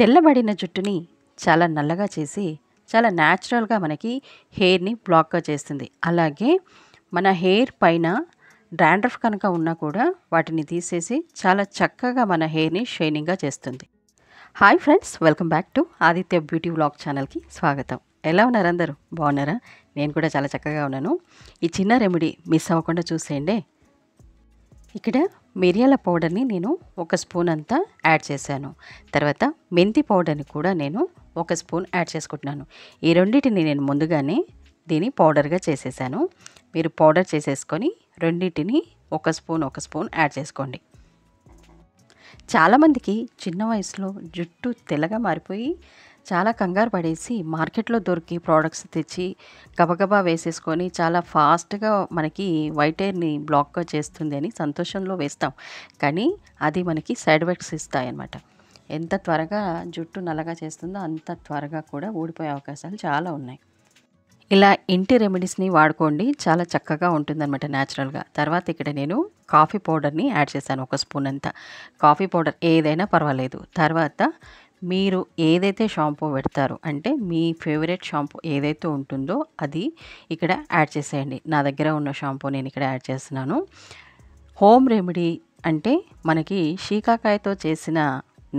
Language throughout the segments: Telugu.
తెల్లబడిన జుట్టుని చాలా నల్లగా చేసి చాలా న్యాచురల్గా మనకి హెయిర్ని బ్లాక్గా చేస్తుంది అలాగే మన హెయిర్ పైన డాండ్రఫ్ కనుక ఉన్నా కూడా వాటిని తీసేసి చాలా చక్కగా మన హెయిర్ని షైనింగ్గా చేస్తుంది hi friends welcome back to Aditya beauty blog ఛానల్కి స్వాగతం ఎలా ఉన్నారు అందరూ బాగున్నారా నేను కూడా చాలా చక్కగా ఉన్నాను ఈ చిన్న రెమెడీ మిస్ అవ్వకుండా చూసేయండి ఇక్కడ మిరియాల పౌడర్ని నేను ఒక స్పూన్ అంతా యాడ్ చేశాను తర్వాత మెంతి పౌడర్ని కూడా నేను ఒక స్పూన్ యాడ్ చేసుకుంటున్నాను ఈ రెండింటిని నేను ముందుగానే దీని పౌడర్గా చేసేసాను మీరు పౌడర్ చేసేసుకొని రెండింటిని ఒక స్పూన్ ఒక స్పూన్ యాడ్ చేసుకోండి చాలామందికి చిన్న వయసులో జుట్టు తెల్లగా మారిపోయి చాలా కంగారు పడేసి మార్కెట్లో దొరికి ప్రోడక్ట్స్ తెచ్చి గబగబా వేసేసుకొని చాలా ఫాస్ట్గా మనకి వైట్ హెయిర్ని బ్లాక్గా చేస్తుంది అని సంతోషంలో వేస్తాం కానీ అది మనకి సైడ్ ఎఫెక్ట్స్ ఇస్తాయన్నమాట ఎంత త్వరగా జుట్టు నల్లగా చేస్తుందో అంత త్వరగా కూడా ఊడిపోయే అవకాశాలు చాలా ఉన్నాయి ఇలా ఇంటి రెమెడీస్ని వాడుకోండి చాలా చక్కగా ఉంటుందన్నమాట న్యాచురల్గా తర్వాత ఇక్కడ నేను కాఫీ పౌడర్ని యాడ్ చేశాను ఒక స్పూన్ అంతా కాఫీ పౌడర్ ఏదైనా పర్వాలేదు తర్వాత మీరు ఏదైతే షాంపూ పెడతారో అంటే మీ ఫేవరెట్ షాంపూ ఏదైతే ఉంటుందో అది ఇక్కడ యాడ్ చేసేయండి నా దగ్గర ఉన్న షాంపూ నేను ఇక్కడ యాడ్ చేస్తున్నాను హోమ్ రెమెడీ అంటే మనకి షీకాకాయతో చేసిన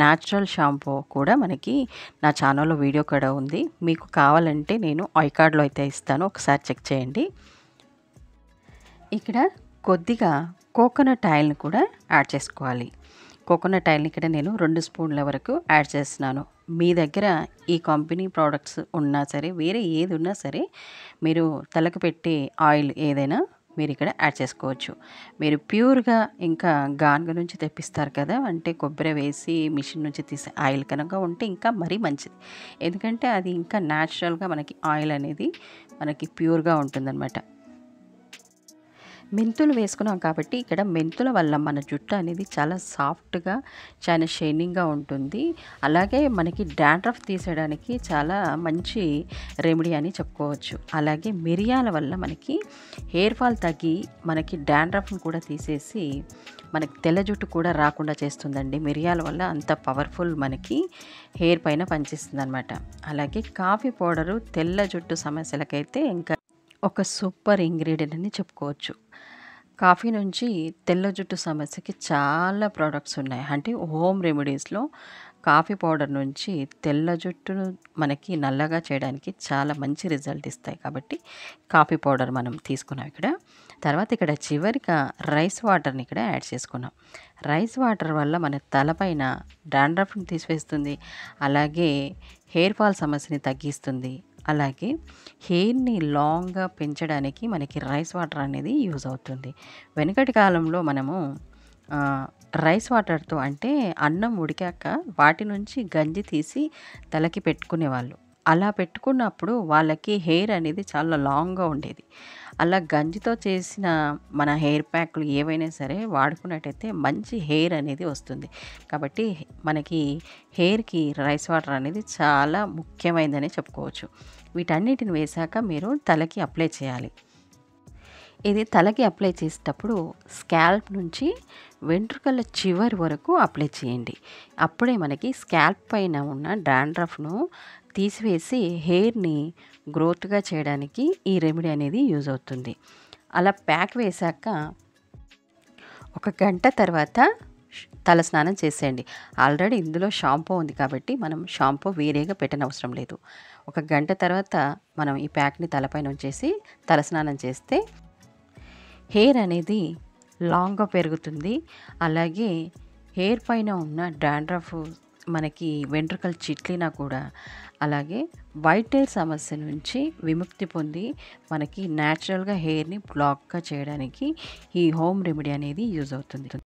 న్యాచురల్ షాంపూ కూడా మనకి నా ఛానల్లో వీడియో కూడా ఉంది మీకు కావాలంటే నేను ఐకార్డ్లో అయితే ఇస్తాను ఒకసారి చెక్ చేయండి ఇక్కడ కొద్దిగా కోకోనట్ ఆయిల్ని కూడా యాడ్ చేసుకోవాలి కోకోనట్ ఆయిల్ని ఇక్కడ నేను రెండు స్పూన్ల వరకు యాడ్ చేస్తున్నాను మీ దగ్గర ఈ కంపెనీ ప్రోడక్ట్స్ ఉన్నా సరే వేరే ఏది ఉన్నా సరే మీరు తలకు పెట్టే ఆయిల్ ఏదైనా మీరు ఇక్కడ యాడ్ చేసుకోవచ్చు మీరు ప్యూర్గా ఇంకా గానుగ నుంచి తెప్పిస్తారు కదా అంటే కొబ్బరి వేసి మిషన్ నుంచి తీసే ఆయిల్ కనుక ఉంటే ఇంకా మరీ మంచిది ఎందుకంటే అది ఇంకా న్యాచురల్గా మనకి ఆయిల్ అనేది మనకి ప్యూర్గా ఉంటుందన్నమాట మెంతులు వేసుకున్నాం కాబట్టి ఇక్కడ మెంతుల వల్ల మన జుట్టు అనేది చాలా సాఫ్ట్గా చాలా షైనింగ్గా ఉంటుంది అలాగే మనకి డాండ్రఫ్ తీసేయడానికి చాలా మంచి రెమెడీ అని చెప్పుకోవచ్చు అలాగే మిరియాల వల్ల మనకి హెయిర్ ఫాల్ తగ్గి మనకి డాండ్రఫ్ని కూడా తీసేసి మనకి తెల్ల జుట్టు కూడా రాకుండా చేస్తుందండి మిరియాల వల్ల అంత పవర్ఫుల్ మనకి హెయిర్ పైన పనిచేస్తుంది అనమాట అలాగే కాఫీ పౌడరు తెల్ల జుట్టు సమస్యలకైతే ఇంకా ఒక సూపర్ ఇంగ్రీడియంట్ అని చెప్పుకోవచ్చు కాఫీ నుంచి తెల్ల జుట్టు సమస్యకి చాలా ప్రోడక్ట్స్ ఉన్నాయి అంటే హోమ్ రెమెడీస్లో కాఫీ పౌడర్ నుంచి తెల్ల జుట్టును మనకి నల్లగా చేయడానికి చాలా మంచి రిజల్ట్ ఇస్తాయి కాబట్టి కాఫీ పౌడర్ మనం తీసుకున్నాం ఇక్కడ తర్వాత ఇక్కడ చివరిగా రైస్ వాటర్ని ఇక్కడ యాడ్ చేసుకున్నాం రైస్ వాటర్ వల్ల మన తలపైన డాండ్రఫ్ని తీసివేస్తుంది అలాగే హెయిర్ ఫాల్ సమస్యని తగ్గిస్తుంది అలాగే హెయిర్ని లాంగ్గా పెంచడానికి మనకి రైస్ వాటర్ అనేది యూజ్ అవుతుంది వెనుకటి కాలంలో మనము రైస్ వాటర్తో అంటే అన్నం ఉడికాక వాటి నుంచి గంజి తీసి తలకి పెట్టుకునేవాళ్ళు అలా పెట్టుకున్నప్పుడు వాళ్ళకి హెయిర్ అనేది చాలా లాంగ్గా ఉండేది అలా గంజితో చేసిన మన హెయిర్ ప్యాక్లు ఏవైనా సరే వాడుకున్నట్టయితే మంచి హెయిర్ అనేది వస్తుంది కాబట్టి మనకి హెయిర్కి రైస్ వాటర్ అనేది చాలా ముఖ్యమైనదని చెప్పుకోవచ్చు వీటన్నిటిని వేశాక మీరు తలకి అప్లై చేయాలి ఇది తలకి అప్లై చేసేటప్పుడు స్కాల్ప్ నుంచి వెంట్రుకల చివరి వరకు అప్లై చేయండి అప్పుడే మనకి స్కాల్ప్ పైన ఉన్న డాండ్రఫ్ను తీసివేసి హెయిర్ని గ్రోత్గా చేయడానికి ఈ రెమెడీ అనేది యూజ్ అవుతుంది అలా ప్యాక్ వేశాక ఒక గంట తర్వాత తల స్నానం చేసేయండి ఆల్రెడీ ఇందులో షాంపూ ఉంది కాబట్టి మనం షాంపూ వేరేగా పెట్టనవసరం లేదు ఒక గంట తర్వాత మనం ఈ ప్యాక్ని తలపైన ఉంచేసి తల స్నానం చేస్తే హెయిర్ అనేది లాంగ్గా పెరుగుతుంది అలాగే హెయిర్ పైన ఉన్న డాండ్రఫ్ మనకి వెంట్రుకలు చిట్లినా కూడా అలాగే వైట్ హెయిర్ సమస్య నుంచి విముక్తి పొంది మనకి న్యాచురల్గా హెయిర్ని బ్లాక్గా చేయడానికి ఈ హోమ్ రెమెడీ అనేది యూజ్ అవుతుంది